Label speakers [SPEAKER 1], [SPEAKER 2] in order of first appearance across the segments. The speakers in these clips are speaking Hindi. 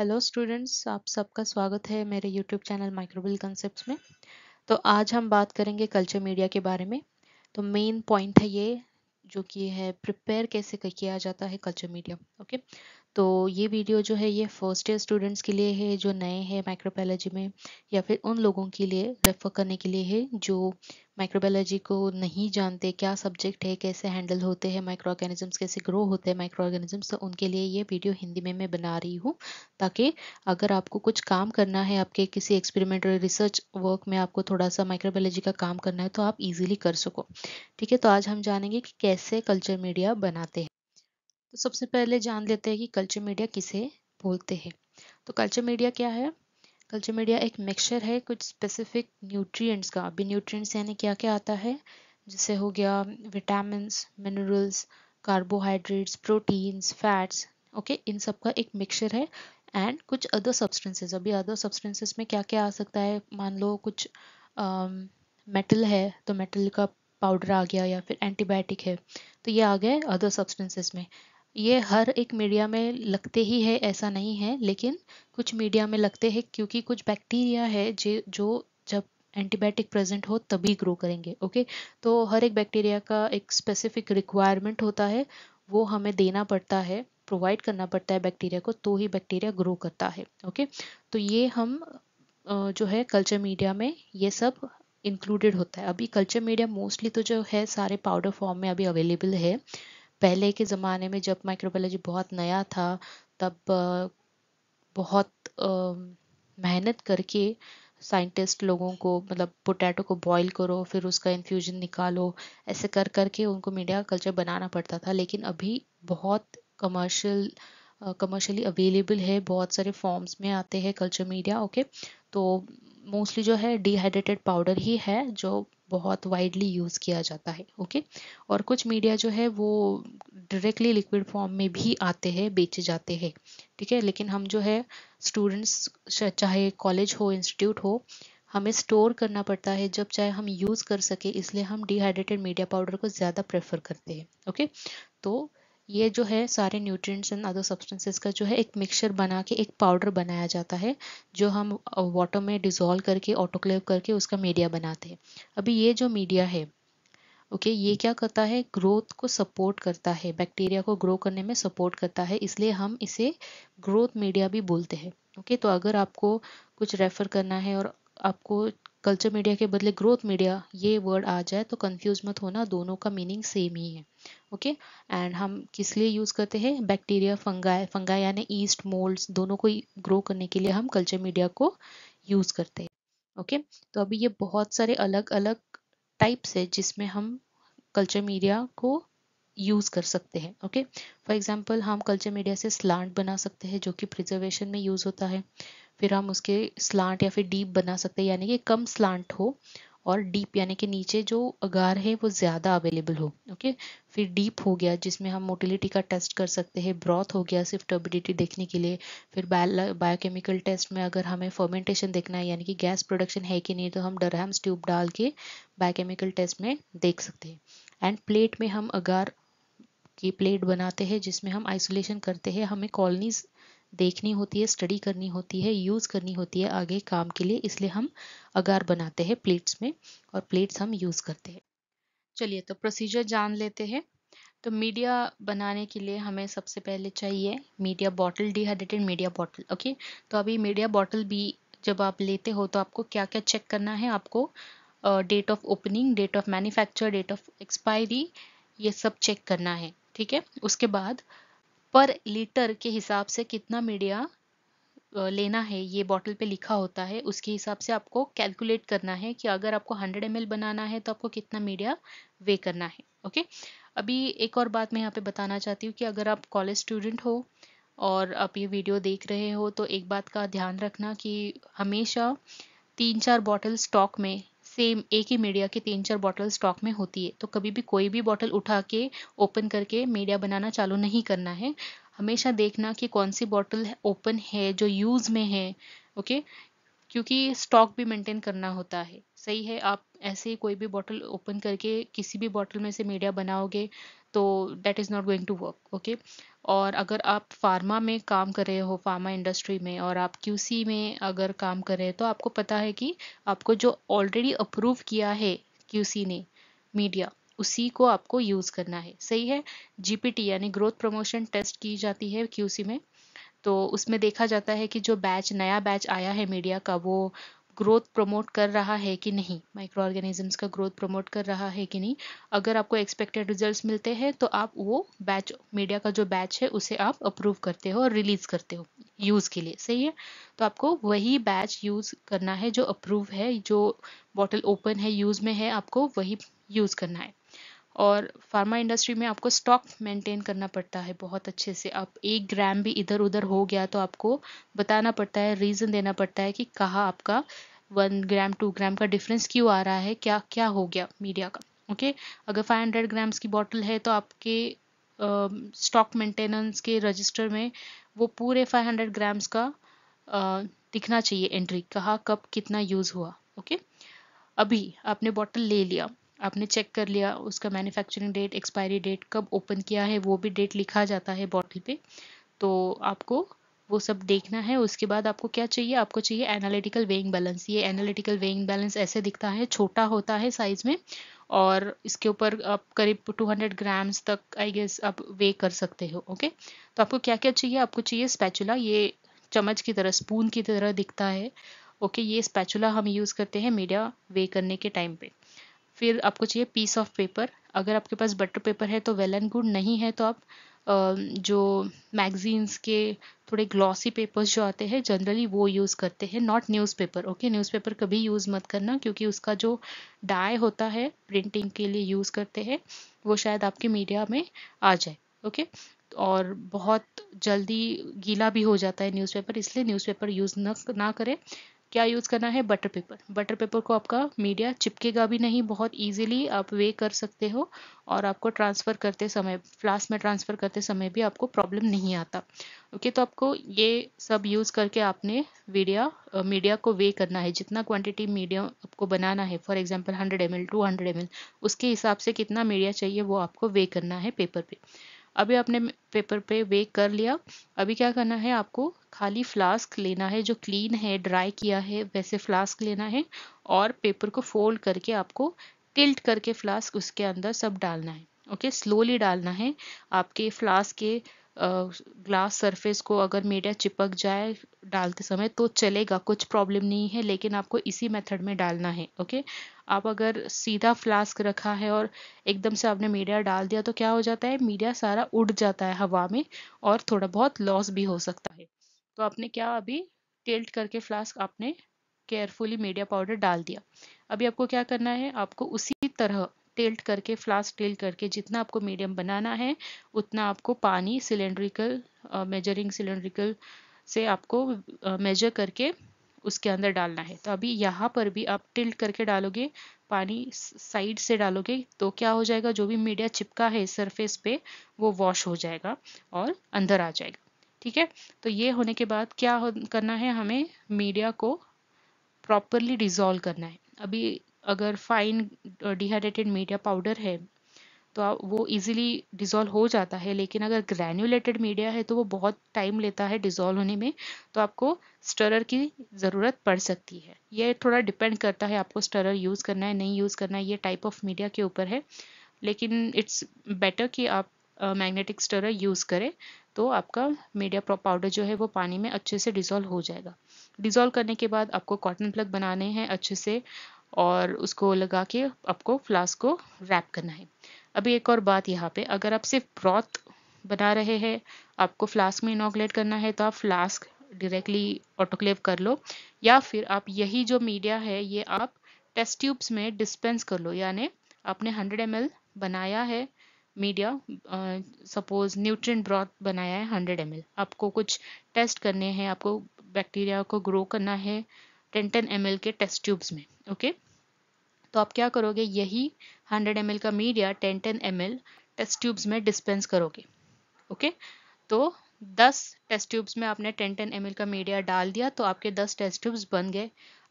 [SPEAKER 1] हेलो स्टूडेंट्स आप सबका स्वागत है मेरे यूट्यूब चैनल माइक्रोबिल कंसेप्ट में तो आज हम बात करेंगे कल्चर मीडिया के बारे में तो मेन पॉइंट है ये जो कि है प्रिपेयर कैसे किया जाता है कल्चर मीडिया ओके तो ये वीडियो जो है ये फर्स्ट ईयर स्टूडेंट्स के लिए है जो नए हैं माइक्रोबायोलॉजी में या फिर उन लोगों के लिए रेफर करने के लिए है जो माइक्रोबायोलॉजी को नहीं जानते क्या सब्जेक्ट है कैसे हैंडल होते हैं माइक्रो ऑर्गेनिजम्स कैसे ग्रो होते हैं माइक्रो ऑर्गेनिजम्स तो उनके लिए ये वीडियो हिंदी में मैं बना रही हूँ ताकि अगर आपको कुछ काम करना है आपके किसी और रिसर्च वर्क में आपको थोड़ा सा माइक्रोबायोलॉजी का काम करना है तो आप इजीली कर सको ठीक है तो आज हम जानेंगे कि कैसे कल्चर मीडिया बनाते हैं तो सबसे पहले जान लेते हैं कि कल्चर मीडिया किसे बोलते हैं तो कल्चर मीडिया क्या है कल्चर मीडिया एक मिक्सचर है कुछ स्पेसिफिक न्यूट्रिएंट्स का अभी न्यूट्रिएंट्स यानी क्या क्या आता है जैसे हो गया vitamin minerals carbohydrates proteins fats okay इन सब का एक मिक्सचर है एंड कुछ अदर सब्सटेंसेस अभी अदर सब्सटेंसेस में क्या क्या आ सकता है मान लो कुछ मेटल um, है तो मेटल का पाउडर आ गया या फिर एंटीबायोटिक है तो ये आ गए अदर सब्सटेंसेस में ये हर एक मीडिया में लगते ही है ऐसा नहीं है लेकिन कुछ मीडिया में लगते हैं क्योंकि कुछ बैक्टीरिया है जे जो जब एंटीबायोटिक प्रेजेंट हो तभी ग्रो करेंगे ओके तो हर एक बैक्टीरिया का एक स्पेसिफिक रिक्वायरमेंट होता है वो हमें देना पड़ता है प्रोवाइड करना पड़ता है बैक्टीरिया को तो ही बैक्टीरिया ग्रो करता है ओके तो ये हम जो है कल्चर मीडिया में ये सब इंक्लूडेड होता है अभी कल्चर मीडिया मोस्टली तो जो है सारे पाउडर फॉर्म में अभी अवेलेबल है पहले के ज़माने में जब माइक्रोबायोलॉजी बहुत नया था तब बहुत मेहनत करके साइंटिस्ट लोगों को मतलब पोटैटो को बॉईल करो फिर उसका इन्फ्यूजन निकालो ऐसे कर करके उनको मीडिया कल्चर बनाना पड़ता था लेकिन अभी बहुत कमर्शियल कमर्शली अवेलेबल है बहुत सारे फॉर्म्स में आते हैं कल्चर मीडिया ओके तो मोस्टली जो है डिहाइड्रेटेड पाउडर ही है जो बहुत वाइडली यूज़ किया जाता है ओके और कुछ मीडिया जो है वो डायरेक्टली लिक्विड फॉर्म में भी आते हैं बेचे जाते हैं ठीक है लेकिन हम जो है स्टूडेंट्स चाहे कॉलेज हो इंस्टीट्यूट हो हमें स्टोर करना पड़ता है जब चाहे हम यूज़ कर सके इसलिए हम डिहाइड्रेटेड मीडिया पाउडर को ज़्यादा प्रेफर करते हैं ओके तो ये जो है सारे न्यूट्रिएंट्स एंड अदर सब्सटेंसेस का जो है एक मिक्सचर बना के एक पाउडर बनाया जाता है जो हम वाटर में डिजोल्व करके ऑटोक्लेव करके उसका मीडिया बनाते हैं अभी ये जो मीडिया है ओके okay, ये क्या करता है ग्रोथ को सपोर्ट करता है बैक्टीरिया को ग्रो करने में सपोर्ट करता है इसलिए हम इसे ग्रोथ मीडिया भी बोलते हैं ओके okay, तो अगर आपको कुछ रेफर करना है और आपको कल्चर मीडिया के बदले ग्रोथ मीडिया ये वर्ड आ जाए तो कंफ्यूज मत होना दोनों का मीनिंग सेम ही है ओके एंड हम किस लिए यूज़ करते हैं बैक्टीरिया फंगाई फंगा यानी ईस्ट मोल्ड्स दोनों को ग्रो करने के लिए हम कल्चर मीडिया को यूज़ करते हैं ओके okay? तो अभी ये बहुत सारे अलग अलग टाइप्स है जिसमें हम कल्चर मीडिया को यूज़ कर सकते हैं ओके फॉर एग्जांपल हम कल्चर मीडिया से स्लांट बना सकते हैं जो कि प्रिजर्वेशन में यूज़ होता है फिर हम उसके स्लांट या फिर डीप बना सकते हैं यानी कि कम स्लांट हो और डीप यानी कि नीचे जो अगार है वो ज़्यादा अवेलेबल हो ओके फिर डीप हो गया जिसमें हम मोटिलिटी का टेस्ट कर सकते हैं ब्रॉथ हो गया सिर्फ टर्बिडिटी देखने के लिए फिर बायोकेमिकल टेस्ट में अगर हमें फर्मेंटेशन देखना है यानी कि गैस प्रोडक्शन है कि नहीं तो हम डरहम्स ट्यूब डाल के बायोकेमिकल टेस्ट में देख सकते हैं एंड प्लेट में हम अगार की प्लेट बनाते हैं जिसमें हम आइसोलेशन करते हैं हमें कॉलोनीज देखनी होती है स्टडी करनी होती है यूज़ करनी होती है आगे काम के लिए इसलिए हम अगार बनाते हैं प्लेट्स में और प्लेट्स हम यूज़ करते हैं चलिए तो प्रोसीजर जान लेते हैं तो मीडिया बनाने के लिए हमें सबसे पहले चाहिए media bottle dehydrated media bottle okay तो अभी मीडिया बॉटल भी जब आप लेते हो तो आपको क्या क्या चेक करना है आपको date of opening date of manufacture date of expiry ये सब चेक करना है ठीक है उसके बाद uh, पर लीटर के हिसाब से कितना मीडिया लेना है ये बॉटल पे लिखा होता है उसके हिसाब से आपको कैलकुलेट करना है कि अगर आपको 100 एम बनाना है तो आपको कितना मीडिया वे करना है ओके अभी एक और बात मैं यहाँ पे बताना चाहती हूँ कि अगर आप कॉलेज स्टूडेंट हो और आप ये वीडियो देख रहे हो तो एक बात का ध्यान रखना कि हमेशा तीन चार बॉटल स्टॉक में सेम एक ही मीडिया की तीन चार बॉटल स्टॉक में होती है तो कभी भी कोई भी बॉटल उठा के ओपन करके मीडिया बनाना चालू नहीं करना है हमेशा देखना कि कौन सी बॉटल ओपन है जो यूज़ में है ओके क्योंकि स्टॉक भी मेंटेन करना होता है सही है आप ऐसे कोई भी बॉटल ओपन करके किसी भी बॉटल में से मीडिया बनाओगे तो date is not going to work okay और अगर आप फार्मा में काम कर रहे हो फार्मा इंडस्ट्री में और आप क्यूसी में अगर काम कर रहे हो तो आपको पता है कि आपको जो ऑलरेडी अप्रूव किया है क्यूसी ने मीडिया उसी को आपको यूज़ करना है सही है जीपीटी यानी ग्रोथ प्रमोशन टेस्ट की जाती है क्यूसी में तो उसमें देखा जाता है कि जो बैच नया बैच आया है मीडिया का वो ग्रोथ प्रमोट कर रहा है कि नहीं माइक्रो ऑर्गेनिजम्स का ग्रोथ प्रमोट कर रहा है कि नहीं अगर आपको एक्सपेक्टेड रिजल्ट्स मिलते हैं तो आप वो बैच मीडिया का जो बैच है उसे आप अप्रूव करते हो और रिलीज करते हो यूज़ के लिए सही है तो आपको वही बैच यूज़ करना है जो अप्रूव है जो बॉटल ओपन है यूज़ में है आपको वही यूज़ करना है और फार्मा इंडस्ट्री में आपको स्टॉक मेंटेन करना पड़ता है बहुत अच्छे से आप एक ग्राम भी इधर उधर हो गया तो आपको बताना पड़ता है रीज़न देना पड़ता है कि कहाँ आपका वन ग्राम टू ग्राम का डिफरेंस क्यों आ रहा है क्या क्या हो गया मीडिया का ओके अगर फाइव हंड्रेड ग्राम्स की बॉटल है तो आपके स्टॉक मेंटेनेंस के रजिस्टर में वो पूरे फाइव हंड्रेड ग्राम्स का दिखना चाहिए एंट्री कहाँ कब कितना यूज़ हुआ ओके अभी आपने बॉटल ले लिया आपने चेक कर लिया उसका मैन्युफैक्चरिंग डेट एक्सपायरी डेट कब ओपन किया है वो भी डेट लिखा जाता है बॉटल पे तो आपको वो सब देखना है उसके बाद आपको क्या चाहिए आपको चाहिए एनालिटिकल वेइंग बैलेंस ये एनालिटिकल वेइंग बैलेंस ऐसे दिखता है छोटा होता है साइज़ में और इसके ऊपर आप करीब 200 ग्राम्स तक आई गेस आप वे कर सकते हो ओके तो आपको क्या क्या चाहिए आपको चाहिए स्पैचुला ये चम्मच की तरह स्पून की तरह दिखता है ओके ये स्पैचुला हम यूज़ करते हैं मीडिया वे करने के टाइम पे फिर आपको चाहिए पीस ऑफ पेपर अगर आपके पास बटर पेपर है तो वेल एंड गुड नहीं है तो आप जो मैगजीन्स के थोड़े ग्लॉसी पेपर्स जो आते हैं जनरली वो यूज़ करते हैं नॉट न्यूज़पेपर ओके न्यूज़पेपर कभी यूज़ मत करना क्योंकि उसका जो डाई होता है प्रिंटिंग के लिए यूज़ करते हैं वो शायद आपके मीडिया में आ जाए ओके और बहुत जल्दी गीला भी हो जाता है न्यूज़पेपर इसलिए न्यूज़पेपर यूज़ ना करें क्या यूज़ करना है बटर पेपर बटर पेपर को आपका मीडिया चिपकेगा भी नहीं बहुत ईजिली आप वे कर सकते हो और आपको ट्रांसफ़र करते समय फ्लास्क में ट्रांसफ़र करते समय भी आपको प्रॉब्लम नहीं आता ओके तो आपको ये सब यूज़ करके आपने मीडिया मीडिया को वे करना है जितना क्वांटिटी मीडिया आपको बनाना है for example 100 M L to उसके हिसाब से कितना मीडिया चाहिए वो आपको वे करना है पेपर पे अभी आपने पेपर पे वेक कर लिया अभी क्या करना है आपको खाली फ्लास्क लेना है जो क्लीन है ड्राई किया है वैसे फ्लास्क लेना है और पेपर को फोल्ड करके आपको टिल्ट करके फ्लास्क उसके अंदर सब डालना है ओके स्लोली डालना है आपके फ्लास्क के ग्लास सरफेस को अगर मीडिया चिपक जाए डालते समय तो चलेगा कुछ प्रॉब्लम नहीं है लेकिन आपको इसी मेथड में डालना है ओके आप अगर सीधा फ्लास्क रखा है और एकदम से आपने मीडिया डाल दिया तो क्या हो जाता है मीडिया सारा उड़ जाता है हवा में और थोड़ा बहुत लॉस भी हो सकता है तो आपने क्या अभी टेल्ट करके फ्लास्क आपने केयरफुली मीडिया पाउडर डाल दिया अभी आपको क्या करना है आपको उसी तरह टेल्ट करके फ्लास्क टेल्ट करके जितना आपको मीडियम बनाना है उतना आपको पानी सिलेंड्रिकल मेजरिंग सिलेंड्रिकल से आपको मेजर करके उसके अंदर डालना है तो अभी यहाँ पर भी आप टिल्ट करके डालोगे पानी साइड से डालोगे तो क्या हो जाएगा जो भी मीडिया चिपका है सरफेस पे वो वॉश हो जाएगा और अंदर आ जाएगा ठीक है तो ये होने के बाद क्या करना है हमें मीडिया को प्रॉपरली डिज़ोल्व करना है अभी अगर फाइन डिहाइड्रेटेड मीडिया पाउडर है तो वो इजीली डिज़ोल्व हो जाता है लेकिन अगर ग्रैन्यूलेटेड मीडिया है तो वो बहुत टाइम लेता है डिज़ोल्व होने में तो आपको स्टरर की ज़रूरत पड़ सकती है ये थोड़ा डिपेंड करता है आपको स्टरर यूज़ करना है नहीं यूज़ करना है ये टाइप ऑफ मीडिया के ऊपर है लेकिन इट्स बेटर कि आप मैग्नेटिक स्टरर यूज़ करें तो आपका मीडिया पाउडर जो है वो पानी में अच्छे से डिज़ोल्व हो जाएगा डिज़ोल्व करने के बाद आपको कॉटन प्लग बनाने हैं अच्छे से और उसको लगा के आपको फ्लास्क को रैप करना है अभी एक और बात यहाँ पे अगर आप सिर्फ ब्रॉथ बना रहे हैं आपको फ्लास्क में इनोकुलेट करना है तो आप फ्लास्क डायरेक्टली ऑटोक्लेव कर लो या फिर आप यही जो मीडिया है ये आप टेस्ट ट्यूब्स में डिस्पेंस कर लो यानी आपने 100 एम बनाया है मीडिया सपोज न्यूट्रिएंट ब्रॉथ बनाया है 100 एम आपको कुछ टेस्ट करने हैं आपको बैक्टीरिया को ग्रो करना है टेन टेन एम के टेस्ट ट्यूब्स में ओके तो आप क्या करोगे यही हंड्रेड एम का media ten ten M test tubes में डिस्पेंस करोगे ओके तो दस टेस्ट ट्यूब्स में आपने टेन टेन एम का मीडिया डाल दिया तो आपके दस टेस्ट ट्यूब्स बन गए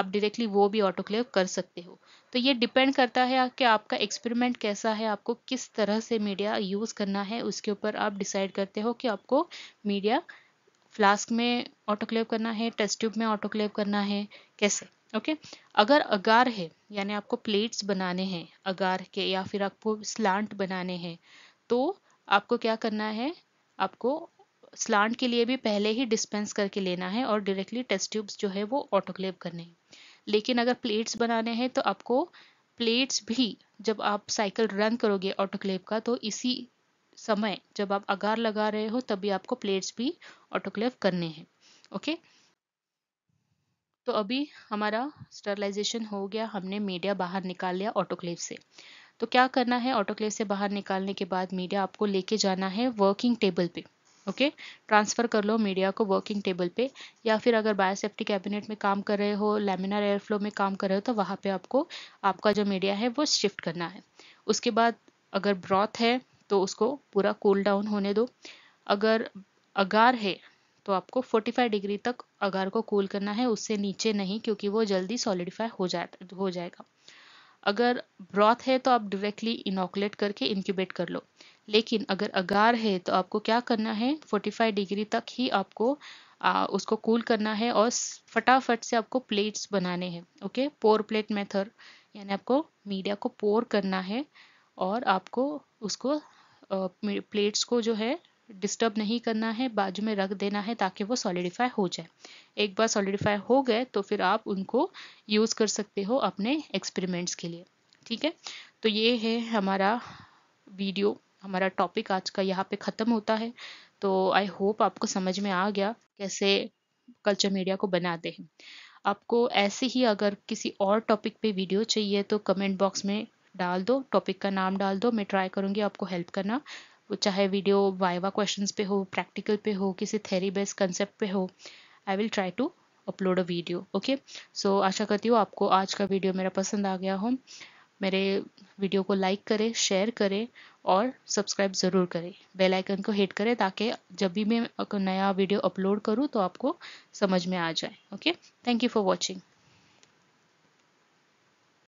[SPEAKER 1] आप डायरेक्टली वो भी ऑटोक्लेव कर सकते हो तो ये डिपेंड करता है कि आपका एक्सपेरिमेंट कैसा है आपको किस तरह से मीडिया यूज़ करना है उसके ऊपर आप डिसाइड करते हो कि आपको मीडिया फ्लास्क में ऑटोक्लेव करना है टेस्ट ट्यूब में ऑटोक्लेव करना है कैसे ओके okay? अगर अगार है यानी आपको प्लेट्स बनाने हैं अगार के या फिर आपको स्लांट बनाने हैं तो आपको क्या करना है आपको स्लांट के लिए भी पहले ही डिस्पेंस करके लेना है और डायरेक्टली टेस्ट ट्यूब्स जो है वो ऑटोक्लेव करने हैं लेकिन अगर प्लेट्स बनाने हैं तो आपको प्लेट्स भी जब आप साइकिल रन करोगे ऑटोक्लेव का तो इसी समय जब आप अगार लगा रहे हो तभी आपको प्लेट्स भी ऑटोक्लेव करने हैं ओके तो अभी हमारा स्टरलाइजेशन हो गया हमने मीडिया बाहर निकाल लिया ऑटोक्लेव से तो क्या करना है ऑटोक्लेव से बाहर निकालने के बाद मीडिया आपको लेके जाना है वर्किंग टेबल पे ओके okay? ट्रांसफ़र कर लो मीडिया को वर्किंग टेबल पे या फिर अगर बायोसेफ्टी कैबिनेट में काम कर रहे हो लेमिनार एयरफ्लो में काम कर रहे हो तो वहां पे आपको आपका जो मीडिया है वो शिफ्ट करना है उसके बाद अगर ब्रॉथ है तो उसको पूरा कूल डाउन होने दो अगर अगार है तो आपको 45 डिग्री तक अगार को कूल करना है उससे नीचे नहीं क्योंकि वो जल्दी सॉलिडिफाई हो जाए हो जाएगा अगर ब्रॉथ है तो आप डायरेक्टली इनोकुलेट करके इनक्यूबेट कर लो लेकिन अगर अगार है तो आपको क्या करना है 45 डिग्री तक ही आपको आ, उसको कूल करना है और फटाफट से आपको प्लेट्स बनाने हैं ओके पोर प्लेट मेथड यानी आपको मीडिया को पोर करना है और आपको उसको प्लेट्स को जो है डिस्टर्ब नहीं करना है बाजू में रख देना है ताकि वो सॉलिडिफाई हो जाए एक बार सॉलिडिफाई हो गए तो फिर आप उनको यूज़ कर सकते हो अपने एक्सपेरिमेंट्स के लिए ठीक है तो ये है हमारा वीडियो हमारा टॉपिक आज का यहाँ पे ख़त्म होता है तो आई होप आपको समझ में आ गया कैसे कल्चर मीडिया को बनाते हैं आपको ऐसे ही अगर किसी और टॉपिक पे वीडियो चाहिए तो कमेंट बॉक्स में डाल दो टॉपिक का नाम डाल दो मैं ट्राई करूँगी आपको हेल्प करना चाहे वीडियो वाइवा क्वेश्चन पे हो प्रैक्टिकल पे हो किसी थेरी बेस्ड कंसेप्ट पे हो I will try to upload a video okay so आशा करती हूँ आपको आज का वीडियो मेरा पसंद आ गया हो मेरे वीडियो को लाइक करें शेयर करें और सब्सक्राइब ज़रूर करें बेल आइकन को हिट करें ताकि जब भी मैं नया वीडियो अपलोड करूँ तो आपको समझ में आ जाए okay thank you for watching